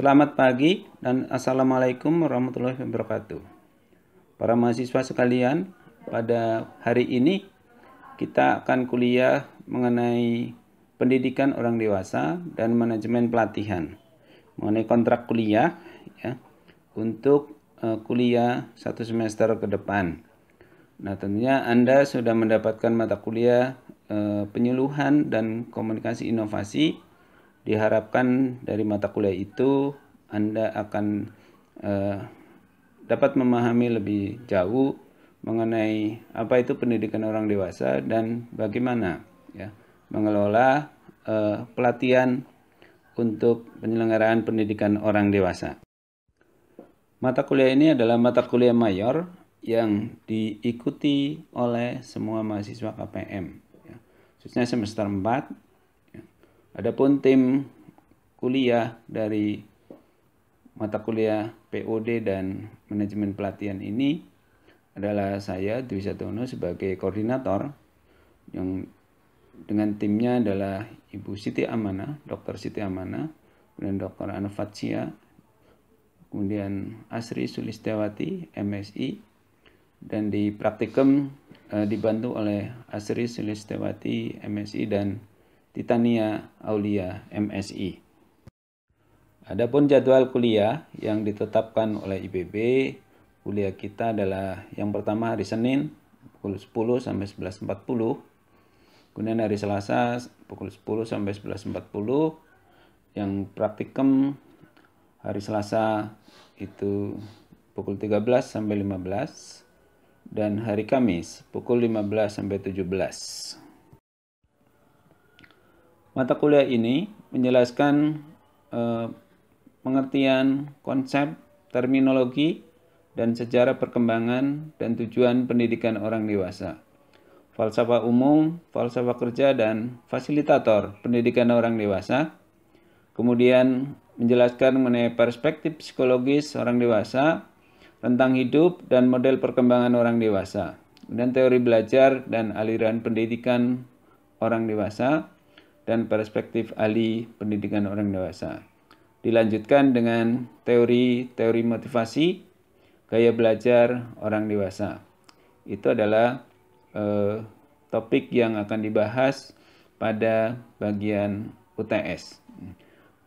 Selamat pagi dan Assalamualaikum warahmatullahi wabarakatuh. Para mahasiswa sekalian, pada hari ini kita akan kuliah mengenai pendidikan orang dewasa dan manajemen pelatihan. Mengenai kontrak kuliah ya untuk uh, kuliah satu semester ke depan. Nah, tentunya Anda sudah mendapatkan mata kuliah uh, penyuluhan dan komunikasi inovasi Diharapkan dari mata kuliah itu Anda akan eh, dapat memahami lebih jauh mengenai apa itu pendidikan orang dewasa dan bagaimana ya mengelola eh, pelatihan untuk penyelenggaraan pendidikan orang dewasa. Mata kuliah ini adalah mata kuliah mayor yang diikuti oleh semua mahasiswa KPM, ya. khususnya semester 4 Adapun tim kuliah dari mata kuliah POD dan manajemen pelatihan ini adalah saya Dwi Satono sebagai koordinator yang dengan timnya adalah Ibu Siti Amana, Dr. Siti Amana, kemudian Dr. Anfatsia, kemudian Asri Sulistewati, MSI, dan di praktikum eh, dibantu oleh Asri Sulistewati, MSI, dan Titania Aulia MSI. Adapun jadwal kuliah yang ditetapkan oleh IPB, kuliah kita adalah yang pertama hari Senin pukul 10 sampai 11.40, kemudian hari Selasa pukul 10 sampai 11.40, yang praktikum hari Selasa itu pukul 13 sampai 15 dan hari Kamis pukul 15 sampai 17. Mata kuliah ini menjelaskan eh, pengertian konsep, terminologi, dan sejarah perkembangan dan tujuan pendidikan orang dewasa. Falsafah umum, falsafah kerja, dan fasilitator pendidikan orang dewasa. Kemudian menjelaskan mengenai perspektif psikologis orang dewasa tentang hidup dan model perkembangan orang dewasa. Dan teori belajar dan aliran pendidikan orang dewasa dan perspektif ahli pendidikan orang dewasa. Dilanjutkan dengan teori-teori motivasi, gaya belajar orang dewasa. Itu adalah eh, topik yang akan dibahas pada bagian UTS.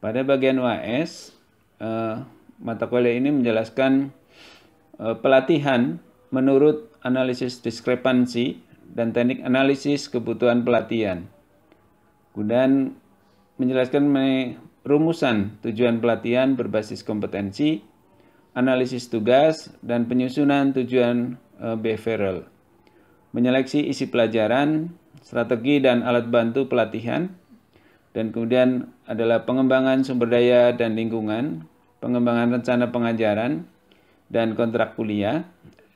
Pada bagian UAS, eh, mata kuliah ini menjelaskan eh, pelatihan menurut analisis diskrepansi dan teknik analisis kebutuhan pelatihan Kemudian menjelaskan rumusan tujuan pelatihan berbasis kompetensi, analisis tugas, dan penyusunan tujuan e, behavioral. Menyeleksi isi pelajaran, strategi dan alat bantu pelatihan, dan kemudian adalah pengembangan sumber daya dan lingkungan, pengembangan rencana pengajaran, dan kontrak kuliah,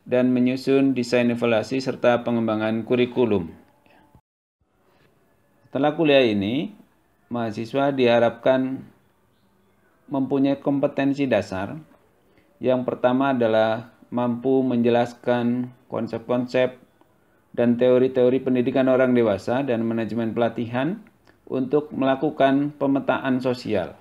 dan menyusun desain evaluasi serta pengembangan kurikulum. Setelah kuliah ini, mahasiswa diharapkan mempunyai kompetensi dasar. Yang pertama adalah mampu menjelaskan konsep-konsep dan teori-teori pendidikan orang dewasa dan manajemen pelatihan untuk melakukan pemetaan sosial.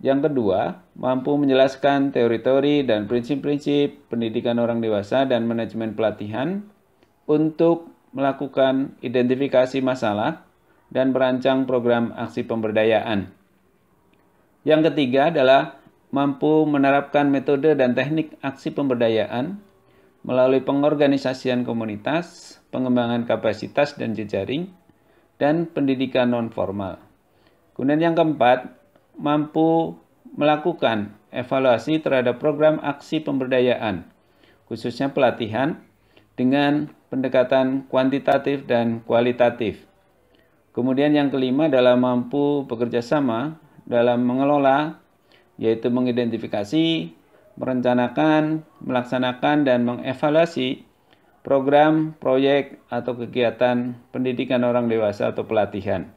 Yang kedua, mampu menjelaskan teori-teori dan prinsip-prinsip pendidikan orang dewasa dan manajemen pelatihan untuk melakukan identifikasi masalah dan merancang program aksi pemberdayaan. Yang ketiga adalah mampu menerapkan metode dan teknik aksi pemberdayaan melalui pengorganisasian komunitas, pengembangan kapasitas dan jejaring, dan pendidikan non-formal. Kemudian yang keempat, mampu melakukan evaluasi terhadap program aksi pemberdayaan, khususnya pelatihan, dengan pendekatan kuantitatif dan kualitatif. Kemudian yang kelima adalah mampu bekerja sama dalam mengelola, yaitu mengidentifikasi, merencanakan, melaksanakan, dan mengevaluasi program, proyek, atau kegiatan pendidikan orang dewasa atau pelatihan.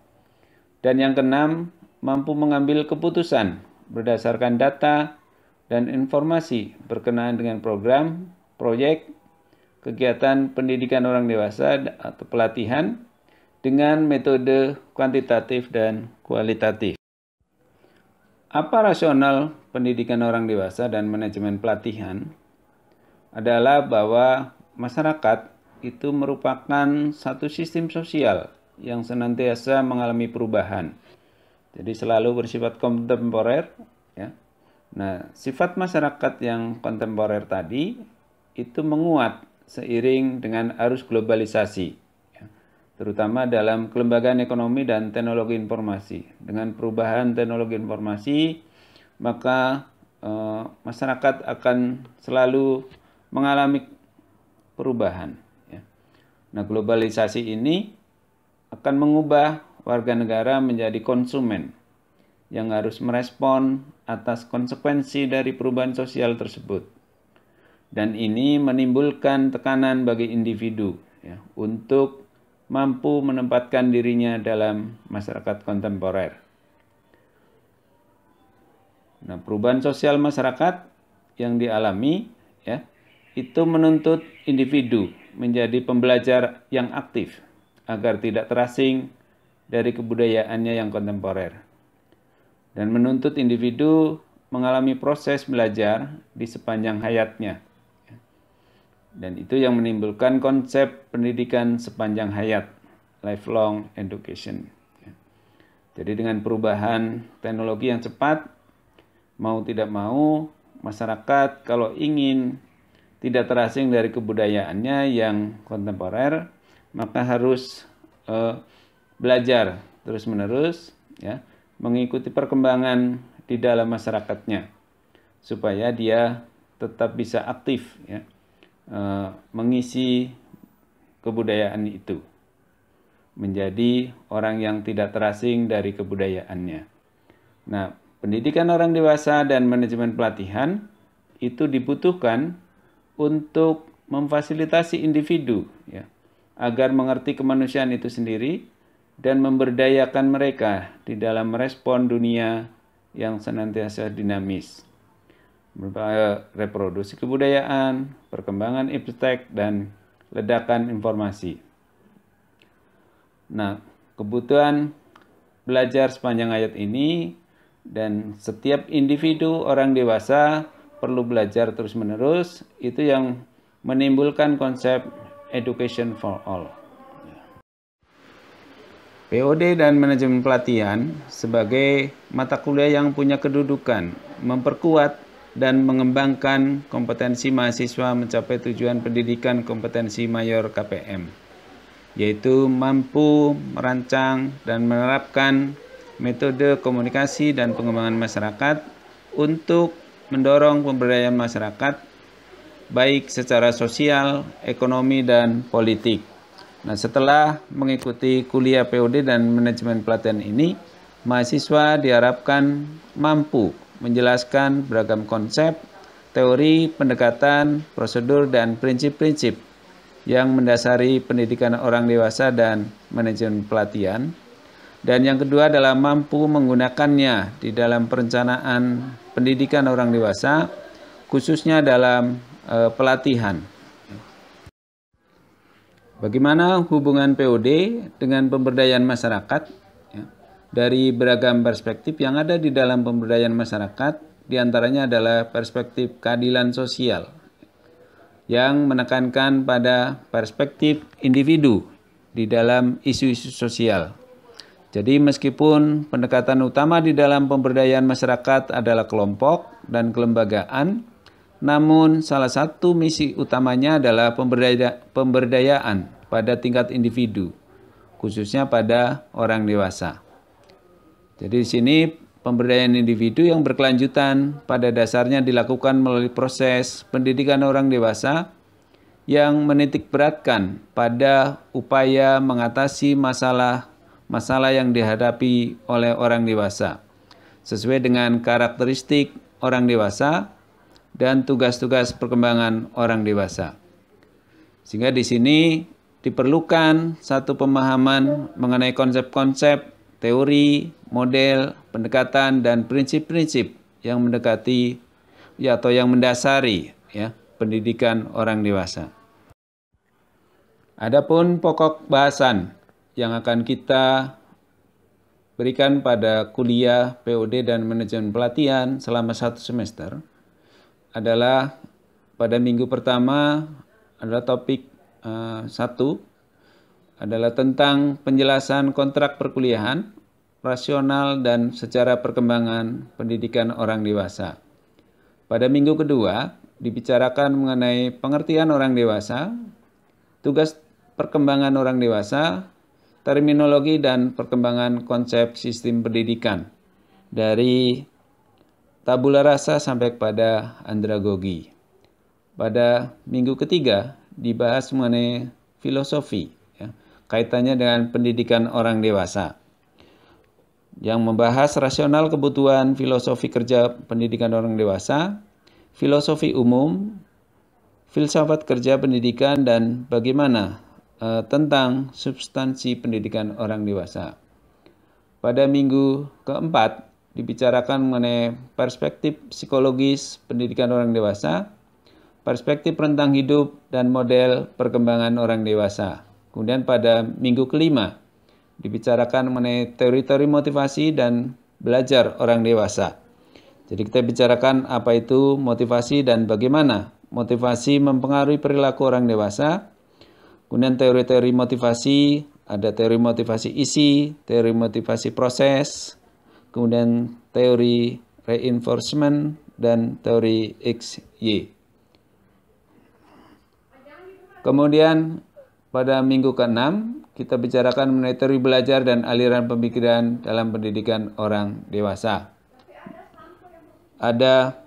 Dan yang keenam, mampu mengambil keputusan berdasarkan data dan informasi berkenaan dengan program, proyek, kegiatan pendidikan orang dewasa atau pelatihan dengan metode kuantitatif dan kualitatif. Apa rasional pendidikan orang dewasa dan manajemen pelatihan adalah bahwa masyarakat itu merupakan satu sistem sosial yang senantiasa mengalami perubahan. Jadi selalu bersifat kontemporer. Ya. Nah, sifat masyarakat yang kontemporer tadi itu menguat seiring dengan arus globalisasi, ya, terutama dalam kelembagaan ekonomi dan teknologi informasi. Dengan perubahan teknologi informasi, maka e, masyarakat akan selalu mengalami perubahan. Ya. Nah, globalisasi ini akan mengubah warga negara menjadi konsumen yang harus merespon atas konsekuensi dari perubahan sosial tersebut dan ini menimbulkan tekanan bagi individu ya, untuk mampu menempatkan dirinya dalam masyarakat kontemporer. Nah, perubahan sosial masyarakat yang dialami ya itu menuntut individu menjadi pembelajar yang aktif agar tidak terasing dari kebudayaannya yang kontemporer dan menuntut individu mengalami proses belajar di sepanjang hayatnya dan itu yang menimbulkan konsep pendidikan sepanjang hayat, lifelong education. Jadi dengan perubahan teknologi yang cepat, mau tidak mau, masyarakat kalau ingin tidak terasing dari kebudayaannya yang kontemporer, maka harus eh, belajar terus-menerus, ya, mengikuti perkembangan di dalam masyarakatnya, supaya dia tetap bisa aktif, ya. Eh, mengisi kebudayaan itu menjadi orang yang tidak terasing dari kebudayaannya. Nah, pendidikan orang dewasa dan manajemen pelatihan itu dibutuhkan untuk memfasilitasi individu ya, agar mengerti kemanusiaan itu sendiri dan memberdayakan mereka di dalam respon dunia yang senantiasa dinamis reproduksi kebudayaan, perkembangan iptek, dan ledakan informasi. Nah, kebutuhan belajar sepanjang ayat ini dan setiap individu orang dewasa perlu belajar terus-menerus itu yang menimbulkan konsep education for all. POD dan manajemen pelatihan sebagai mata kuliah yang punya kedudukan memperkuat dan mengembangkan kompetensi mahasiswa mencapai tujuan pendidikan kompetensi mayor KPM, yaitu mampu merancang dan menerapkan metode komunikasi dan pengembangan masyarakat untuk mendorong pemberdayaan masyarakat baik secara sosial, ekonomi, dan politik. Nah, setelah mengikuti kuliah POD dan manajemen pelatihan ini, mahasiswa diharapkan mampu menjelaskan beragam konsep, teori, pendekatan, prosedur, dan prinsip-prinsip yang mendasari pendidikan orang dewasa dan manajemen pelatihan. Dan yang kedua adalah mampu menggunakannya di dalam perencanaan pendidikan orang dewasa, khususnya dalam e, pelatihan. Bagaimana hubungan POD dengan pemberdayaan masyarakat? dari beragam perspektif yang ada di dalam pemberdayaan masyarakat, diantaranya adalah perspektif keadilan sosial yang menekankan pada perspektif individu di dalam isu-isu sosial. Jadi meskipun pendekatan utama di dalam pemberdayaan masyarakat adalah kelompok dan kelembagaan, namun salah satu misi utamanya adalah pemberdaya pemberdayaan pada tingkat individu, khususnya pada orang dewasa. Jadi di sini pemberdayaan individu yang berkelanjutan pada dasarnya dilakukan melalui proses pendidikan orang dewasa yang menitik beratkan pada upaya mengatasi masalah-masalah yang dihadapi oleh orang dewasa sesuai dengan karakteristik orang dewasa dan tugas-tugas perkembangan orang dewasa. Sehingga di sini diperlukan satu pemahaman mengenai konsep-konsep teori, model, pendekatan dan prinsip-prinsip yang mendekati ya atau yang mendasari ya pendidikan orang dewasa. Adapun pokok bahasan yang akan kita berikan pada kuliah POD dan manajemen pelatihan selama satu semester adalah pada minggu pertama adalah topik uh, satu adalah tentang penjelasan kontrak perkuliahan, rasional dan secara perkembangan pendidikan orang dewasa. Pada minggu kedua, dibicarakan mengenai pengertian orang dewasa, tugas perkembangan orang dewasa, terminologi dan perkembangan konsep sistem pendidikan dari tabula rasa sampai kepada andragogi. Pada minggu ketiga dibahas mengenai filosofi kaitannya dengan pendidikan orang dewasa yang membahas rasional kebutuhan filosofi kerja pendidikan orang dewasa, filosofi umum, filsafat kerja pendidikan dan bagaimana e, tentang substansi pendidikan orang dewasa. Pada minggu keempat dibicarakan mengenai perspektif psikologis pendidikan orang dewasa, perspektif rentang hidup dan model perkembangan orang dewasa. Kemudian pada minggu kelima dibicarakan mengenai teori-teori motivasi dan belajar orang dewasa. Jadi kita bicarakan apa itu motivasi dan bagaimana motivasi mempengaruhi perilaku orang dewasa. Kemudian teori-teori motivasi, ada teori motivasi isi, teori motivasi proses, kemudian teori reinforcement dan teori XY. Kemudian pada minggu ke-6, kita bicarakan mengenai teori belajar dan aliran pemikiran dalam pendidikan orang dewasa. Ada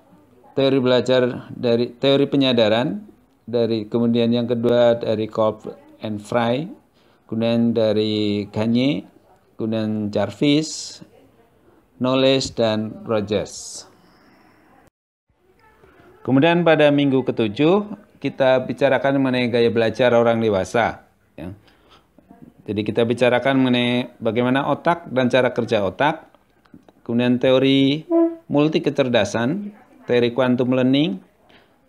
teori belajar dari teori penyadaran dari kemudian yang kedua dari Kolb and Fry, kemudian dari Kanye, kemudian Jarvis, Knowles dan Rogers. Kemudian pada minggu ketujuh kita bicarakan mengenai gaya belajar orang dewasa. Ya. Jadi kita bicarakan mengenai bagaimana otak dan cara kerja otak, kemudian teori multi kecerdasan, teori quantum learning,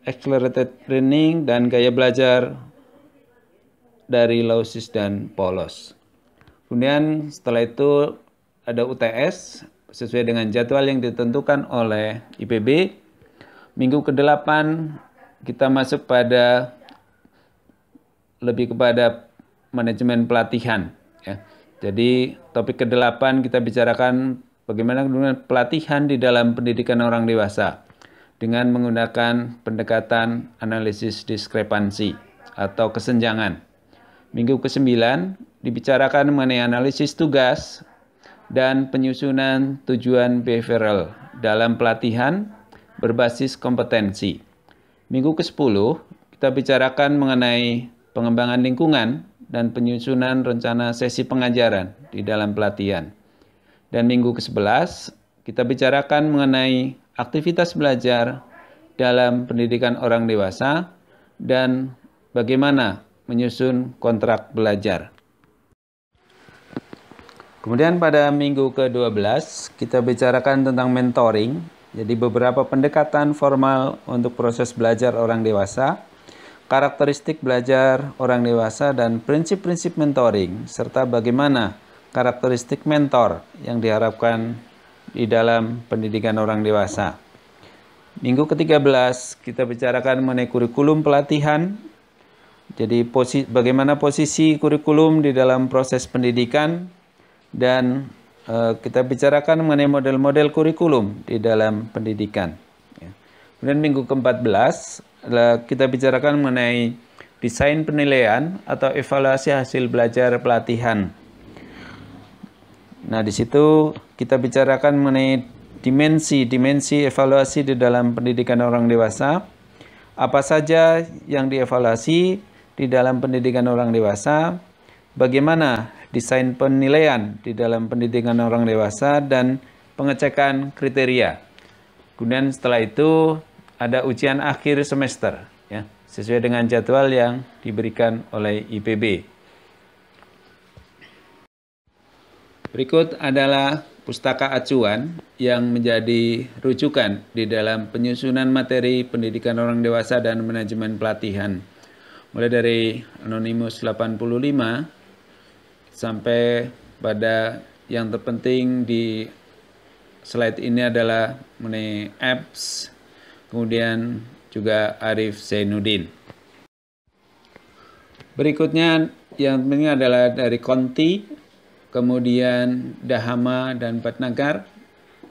accelerated learning, dan gaya belajar dari Lausis dan Polos. Kemudian setelah itu ada UTS sesuai dengan jadwal yang ditentukan oleh IPB. Minggu ke-8 kita masuk pada lebih kepada manajemen pelatihan ya. Jadi topik ke-8 kita bicarakan bagaimana dengan pelatihan di dalam pendidikan orang dewasa dengan menggunakan pendekatan analisis diskrepansi atau kesenjangan. Minggu ke-9 dibicarakan mengenai analisis tugas dan penyusunan tujuan behavioral dalam pelatihan berbasis kompetensi. Minggu ke-10 kita bicarakan mengenai pengembangan lingkungan dan penyusunan rencana sesi pengajaran di dalam pelatihan. Dan minggu ke-11 kita bicarakan mengenai aktivitas belajar dalam pendidikan orang dewasa dan bagaimana menyusun kontrak belajar. Kemudian pada minggu ke-12 kita bicarakan tentang mentoring jadi beberapa pendekatan formal untuk proses belajar orang dewasa, karakteristik belajar orang dewasa dan prinsip-prinsip mentoring serta bagaimana karakteristik mentor yang diharapkan di dalam pendidikan orang dewasa. Minggu ke-13 kita bicarakan mengenai kurikulum pelatihan. Jadi posi bagaimana posisi kurikulum di dalam proses pendidikan dan Eh, kita bicarakan mengenai model-model kurikulum di dalam pendidikan. Ya. Kemudian minggu ke-14 kita bicarakan mengenai desain penilaian atau evaluasi hasil belajar pelatihan. Nah, di situ kita bicarakan mengenai dimensi-dimensi evaluasi di dalam pendidikan orang dewasa. Apa saja yang dievaluasi di dalam pendidikan orang dewasa? Bagaimana desain penilaian di dalam pendidikan orang dewasa dan pengecekan kriteria. Kemudian setelah itu ada ujian akhir semester ya, sesuai dengan jadwal yang diberikan oleh IPB. Berikut adalah pustaka acuan yang menjadi rujukan di dalam penyusunan materi pendidikan orang dewasa dan manajemen pelatihan. Mulai dari Anonymous 85 sampai pada yang terpenting di slide ini adalah mengenai apps, kemudian juga Arif Zainuddin. Berikutnya yang penting adalah dari Konti, kemudian Dahama dan Patnagar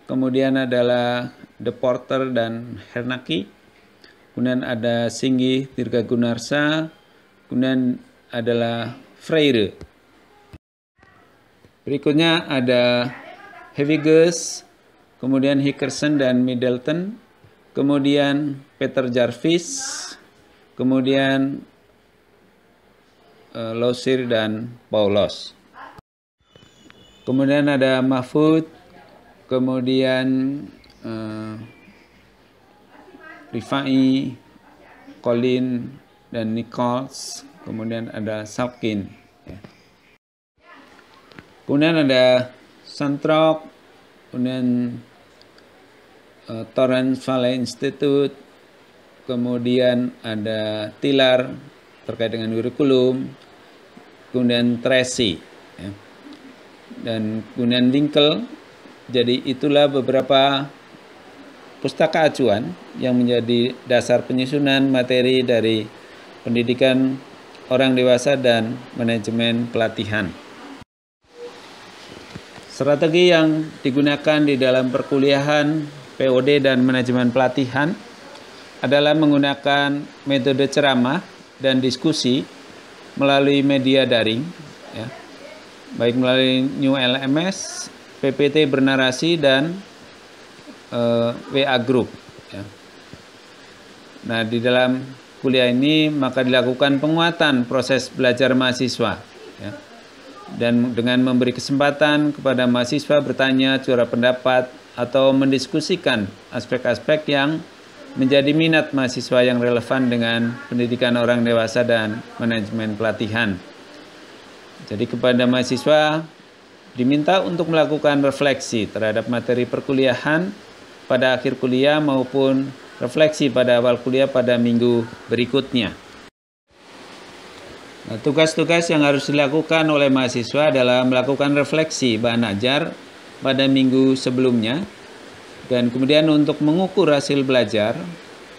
kemudian adalah The Porter dan Hernaki, kemudian ada Singgi Tirga Gunarsa, kemudian adalah Freire. Berikutnya ada Hevigus, kemudian Hickerson dan Middleton, kemudian Peter Jarvis, kemudian uh, eh, Losir dan Paulos. Kemudian ada Mahfud, kemudian uh, Rifai, Colin, dan Nichols, kemudian ada Sapkin. Yeah. Kemudian ada Santrop, kemudian uh, Torrance Valley Institute, kemudian ada Tilar terkait dengan kurikulum, kemudian Tracy, ya. dan kemudian Dinkel. Jadi itulah beberapa pustaka acuan yang menjadi dasar penyusunan materi dari pendidikan orang dewasa dan manajemen pelatihan. Strategi yang digunakan di dalam perkuliahan, POD, dan manajemen pelatihan adalah menggunakan metode ceramah dan diskusi melalui media daring, ya, baik melalui New LMS, PPT bernarasi, dan e, eh, WA Group. Ya. Nah, di dalam kuliah ini maka dilakukan penguatan proses belajar mahasiswa dan dengan memberi kesempatan kepada mahasiswa bertanya curah pendapat atau mendiskusikan aspek-aspek yang menjadi minat mahasiswa yang relevan dengan pendidikan orang dewasa dan manajemen pelatihan. Jadi kepada mahasiswa diminta untuk melakukan refleksi terhadap materi perkuliahan pada akhir kuliah maupun refleksi pada awal kuliah pada minggu berikutnya. Nah, tugas-tugas yang harus dilakukan oleh mahasiswa adalah melakukan refleksi bahan ajar pada minggu sebelumnya dan kemudian untuk mengukur hasil belajar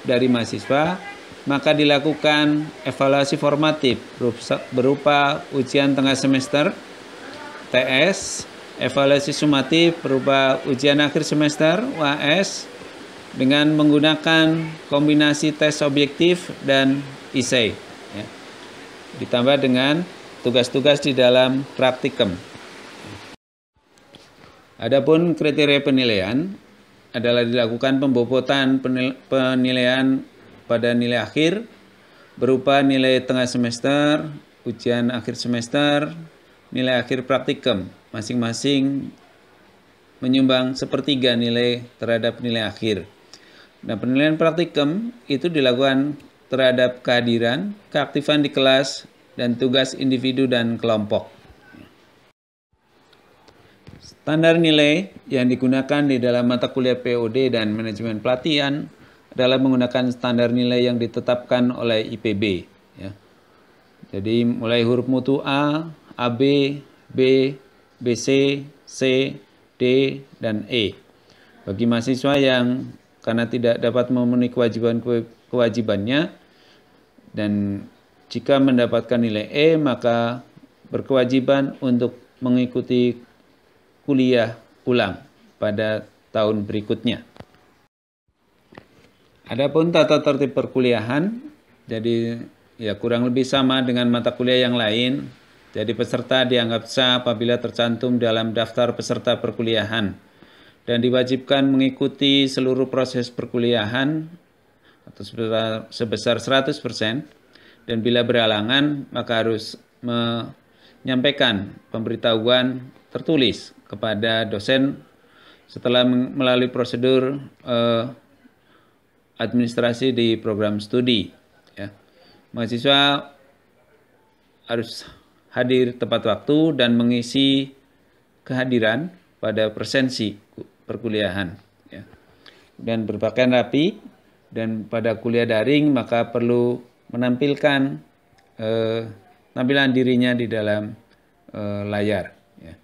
dari mahasiswa maka dilakukan evaluasi formatif berupa ujian tengah semester TS, evaluasi sumatif berupa ujian akhir semester UAS dengan menggunakan kombinasi tes objektif dan isei ditambah dengan tugas-tugas di dalam praktikum. Adapun kriteria penilaian adalah dilakukan pembobotan penilaian pada nilai akhir berupa nilai tengah semester, ujian akhir semester, nilai akhir praktikum masing-masing menyumbang sepertiga nilai terhadap nilai akhir. Nah, penilaian praktikum itu dilakukan terhadap kehadiran, keaktifan di kelas, dan tugas individu dan kelompok. Standar nilai yang digunakan di dalam mata kuliah POD dan manajemen pelatihan adalah menggunakan standar nilai yang ditetapkan oleh IPB. Ya. Jadi mulai huruf mutu A, AB, B, BC, C, D, dan E. Bagi mahasiswa yang karena tidak dapat memenuhi kewajiban kewajibannya dan jika mendapatkan nilai E maka berkewajiban untuk mengikuti kuliah ulang pada tahun berikutnya. Adapun tata tertib perkuliahan jadi ya kurang lebih sama dengan mata kuliah yang lain. Jadi peserta dianggap sah apabila tercantum dalam daftar peserta perkuliahan dan diwajibkan mengikuti seluruh proses perkuliahan atau sebesar, seratus 100% dan bila berhalangan maka harus menyampaikan pemberitahuan tertulis kepada dosen setelah melalui prosedur eh, administrasi di program studi ya. Mahasiswa harus hadir tepat waktu dan mengisi kehadiran pada presensi perkuliahan ya. Dan berpakaian rapi dan pada kuliah daring maka perlu menampilkan eh, tampilan dirinya di dalam eh, layar. Ya.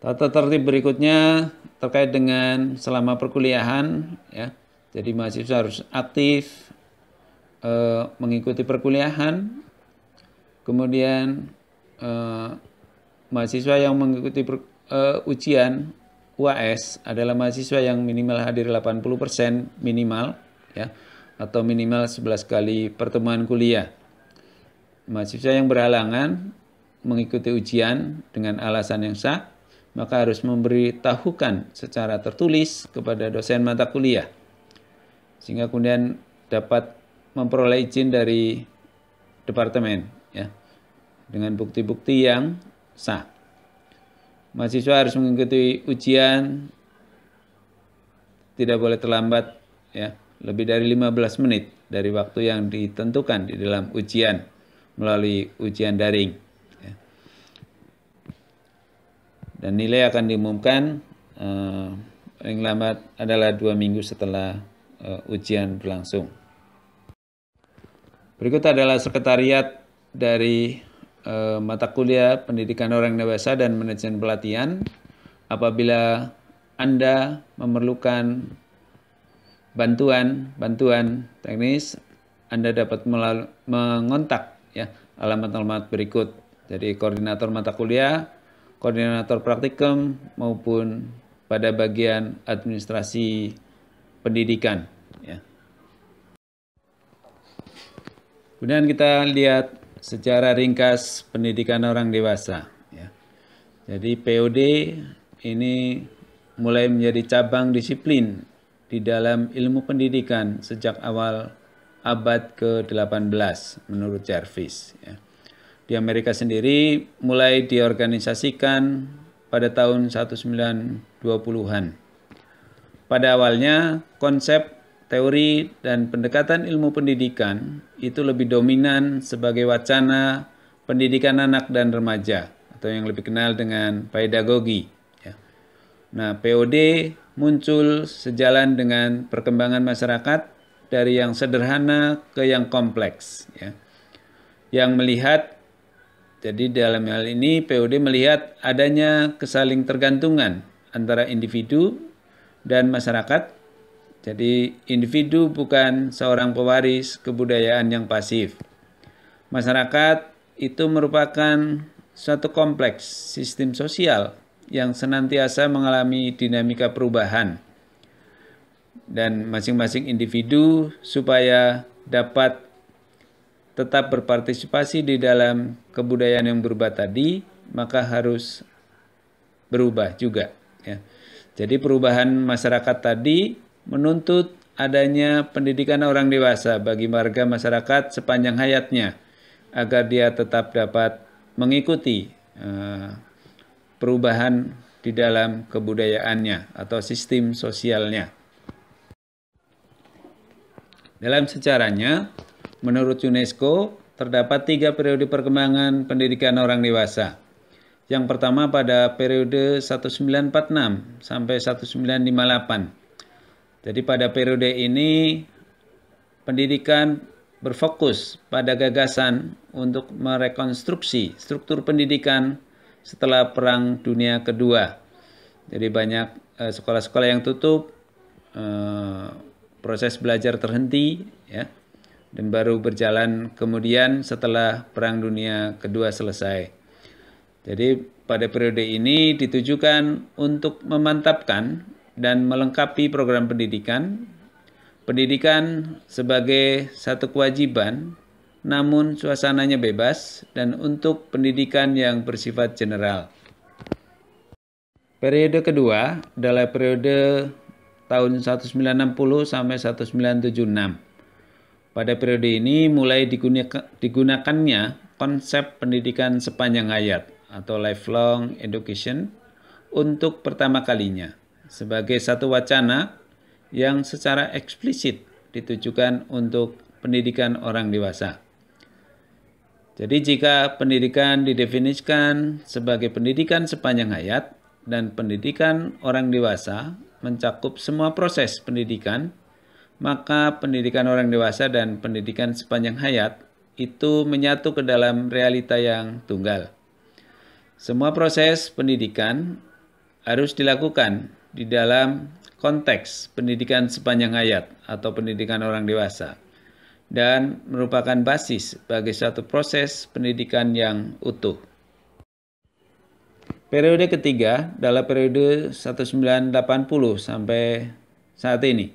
Tata tertib berikutnya terkait dengan selama perkuliahan, ya. Jadi mahasiswa harus aktif eh, mengikuti perkuliahan, kemudian eh, mahasiswa yang mengikuti per, eh, ujian UAS adalah mahasiswa yang minimal hadir 80% minimal ya atau minimal 11 kali pertemuan kuliah. Mahasiswa yang berhalangan mengikuti ujian dengan alasan yang sah, maka harus memberitahukan secara tertulis kepada dosen mata kuliah. Sehingga kemudian dapat memperoleh izin dari departemen ya dengan bukti-bukti yang sah mahasiswa harus mengikuti ujian tidak boleh terlambat ya lebih dari 15 menit dari waktu yang ditentukan di dalam ujian melalui ujian daring ya. dan nilai akan diumumkan eh, paling lambat adalah dua minggu setelah eh, ujian berlangsung berikut adalah sekretariat dari uh, mata kuliah pendidikan orang dewasa dan manajemen pelatihan. Apabila Anda memerlukan bantuan-bantuan teknis, Anda dapat mengontak ya alamat-alamat berikut. Jadi koordinator mata kuliah, koordinator praktikum maupun pada bagian administrasi pendidikan ya. Kemudian kita lihat secara ringkas pendidikan orang dewasa. Ya. Jadi POD ini mulai menjadi cabang disiplin di dalam ilmu pendidikan sejak awal abad ke-18 menurut Jarvis. Ya. Di Amerika sendiri mulai diorganisasikan pada tahun 1920-an. Pada awalnya konsep teori dan pendekatan ilmu pendidikan itu lebih dominan sebagai wacana pendidikan anak dan remaja atau yang lebih kenal dengan pedagogi. Ya. Nah, POD muncul sejalan dengan perkembangan masyarakat dari yang sederhana ke yang kompleks. Ya. Yang melihat, jadi dalam hal ini POD melihat adanya kesaling tergantungan antara individu dan masyarakat jadi individu bukan seorang pewaris kebudayaan yang pasif. Masyarakat itu merupakan suatu kompleks sistem sosial yang senantiasa mengalami dinamika perubahan dan masing-masing individu supaya dapat tetap berpartisipasi di dalam kebudayaan yang berubah tadi, maka harus berubah juga. Ya. Jadi perubahan masyarakat tadi menuntut adanya pendidikan orang dewasa bagi warga masyarakat sepanjang hayatnya agar dia tetap dapat mengikuti eh, perubahan di dalam kebudayaannya atau sistem sosialnya. Dalam sejarahnya, menurut UNESCO, terdapat tiga periode perkembangan pendidikan orang dewasa. Yang pertama pada periode 1946 sampai 1958 jadi pada periode ini pendidikan berfokus pada gagasan untuk merekonstruksi struktur pendidikan setelah Perang Dunia Kedua. Jadi banyak eh, sekolah-sekolah yang tutup, eh, proses belajar terhenti, ya, dan baru berjalan kemudian setelah Perang Dunia Kedua selesai. Jadi pada periode ini ditujukan untuk memantapkan dan melengkapi program pendidikan. Pendidikan sebagai satu kewajiban, namun suasananya bebas dan untuk pendidikan yang bersifat general. Periode kedua adalah periode tahun 1960 sampai 1976. Pada periode ini mulai digunakannya konsep pendidikan sepanjang hayat atau lifelong education untuk pertama kalinya sebagai satu wacana yang secara eksplisit ditujukan untuk pendidikan orang dewasa. Jadi jika pendidikan didefinisikan sebagai pendidikan sepanjang hayat dan pendidikan orang dewasa mencakup semua proses pendidikan, maka pendidikan orang dewasa dan pendidikan sepanjang hayat itu menyatu ke dalam realita yang tunggal. Semua proses pendidikan harus dilakukan di dalam konteks pendidikan sepanjang hayat atau pendidikan orang dewasa dan merupakan basis bagi suatu proses pendidikan yang utuh. Periode ketiga adalah periode 1980 sampai saat ini.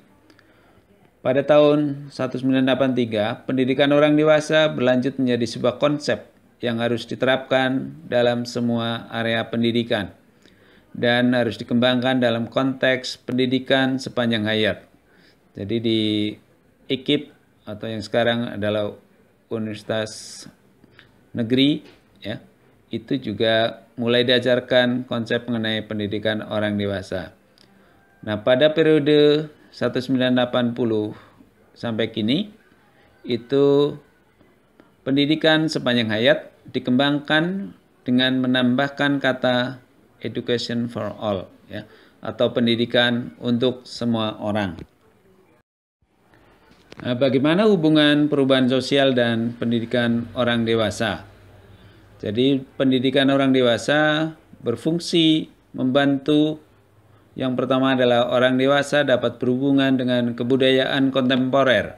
Pada tahun 1983, pendidikan orang dewasa berlanjut menjadi sebuah konsep yang harus diterapkan dalam semua area pendidikan dan harus dikembangkan dalam konteks pendidikan sepanjang hayat. Jadi di IKIP atau yang sekarang adalah Universitas Negeri ya, itu juga mulai diajarkan konsep mengenai pendidikan orang dewasa. Nah, pada periode 1980 sampai kini itu pendidikan sepanjang hayat dikembangkan dengan menambahkan kata education for all ya atau pendidikan untuk semua orang. Nah, bagaimana hubungan perubahan sosial dan pendidikan orang dewasa? Jadi pendidikan orang dewasa berfungsi membantu yang pertama adalah orang dewasa dapat berhubungan dengan kebudayaan kontemporer,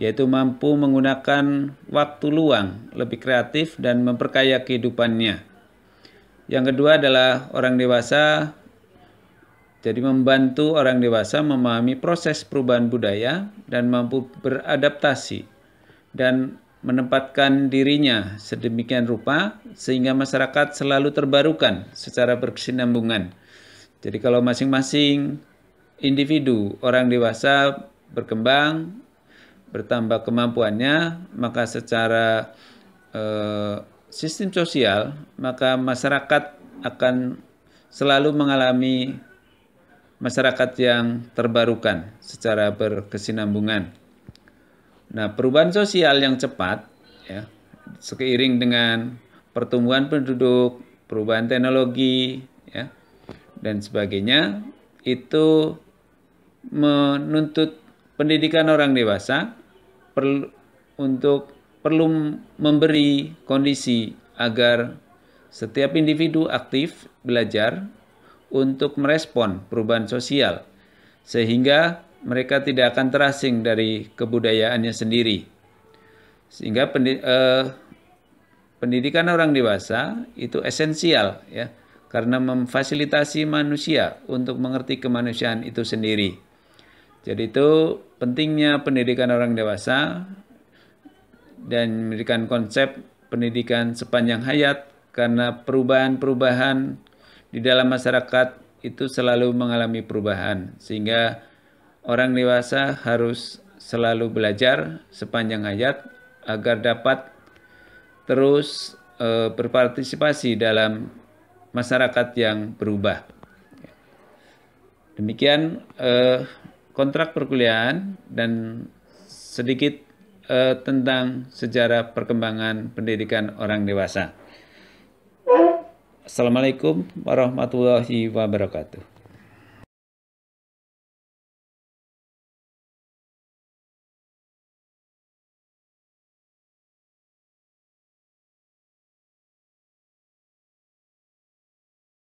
yaitu mampu menggunakan waktu luang lebih kreatif dan memperkaya kehidupannya. Yang kedua adalah orang dewasa jadi membantu orang dewasa memahami proses perubahan budaya dan mampu beradaptasi dan menempatkan dirinya sedemikian rupa sehingga masyarakat selalu terbarukan secara berkesinambungan. Jadi kalau masing-masing individu orang dewasa berkembang bertambah kemampuannya maka secara eh, sistem sosial, maka masyarakat akan selalu mengalami masyarakat yang terbarukan secara berkesinambungan. Nah, perubahan sosial yang cepat ya, seiring dengan pertumbuhan penduduk, perubahan teknologi ya, dan sebagainya itu menuntut pendidikan orang dewasa perlu untuk perlu memberi kondisi agar setiap individu aktif belajar untuk merespon perubahan sosial, sehingga mereka tidak akan terasing dari kebudayaannya sendiri. Sehingga pendid eh, pendidikan orang dewasa itu esensial ya karena memfasilitasi manusia untuk mengerti kemanusiaan itu sendiri. Jadi itu pentingnya pendidikan orang dewasa dan memberikan konsep pendidikan sepanjang hayat karena perubahan-perubahan di dalam masyarakat itu selalu mengalami perubahan sehingga orang dewasa harus selalu belajar sepanjang hayat agar dapat terus e, berpartisipasi dalam masyarakat yang berubah. Demikian e, kontrak perkuliahan dan sedikit uh, tentang sejarah perkembangan pendidikan orang dewasa. Assalamualaikum warahmatullahi wabarakatuh.